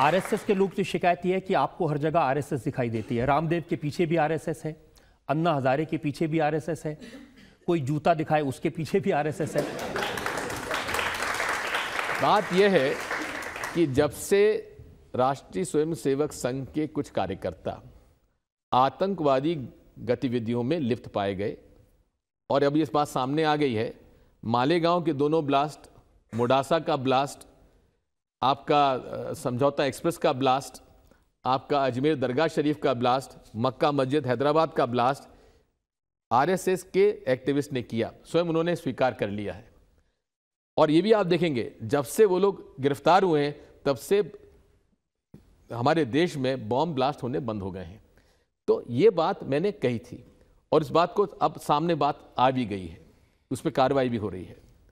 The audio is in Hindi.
आरएसएस के लोग से तो शिकायत यह है कि आपको हर जगह आरएसएस दिखाई देती है रामदेव के पीछे भी आरएसएस है अन्ना हजारे के पीछे भी आरएसएस है कोई जूता दिखाए उसके पीछे भी आरएसएस है बात यह है कि जब से राष्ट्रीय स्वयंसेवक संघ के कुछ कार्यकर्ता आतंकवादी गतिविधियों में लिप्त पाए गए और अब इस बात सामने आ गई है मालेगांव के दोनों ब्लास्ट मोडासा का ब्लास्ट आपका समझौता एक्सप्रेस का ब्लास्ट आपका अजमेर दरगाह शरीफ का ब्लास्ट मक्का मस्जिद हैदराबाद का ब्लास्ट आरएसएस के एक्टिविस्ट ने किया स्वयं उन्होंने स्वीकार कर लिया है और ये भी आप देखेंगे जब से वो लोग गिरफ्तार हुए हैं तब से हमारे देश में बॉम्ब ब्लास्ट होने बंद हो गए हैं तो ये बात मैंने कही थी और इस बात को अब सामने बात आ भी गई है उस पर कार्रवाई भी हो रही है